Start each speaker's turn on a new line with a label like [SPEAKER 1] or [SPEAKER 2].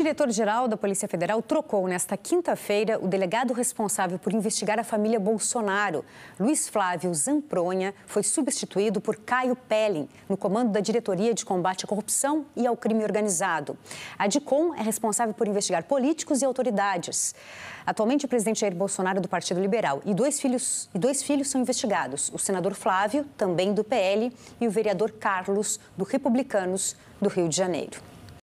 [SPEAKER 1] diretor-geral da Polícia Federal trocou nesta quinta-feira o delegado responsável por investigar a família Bolsonaro. Luiz Flávio Zampronha foi substituído por Caio Pellin, no comando da Diretoria de Combate à Corrupção e ao Crime Organizado. A DICOM é responsável por investigar políticos e autoridades. Atualmente, o presidente Jair Bolsonaro é do Partido Liberal e dois filhos, e dois filhos são investigados: o senador Flávio, também do PL, e o vereador Carlos, do Republicanos, do Rio de Janeiro.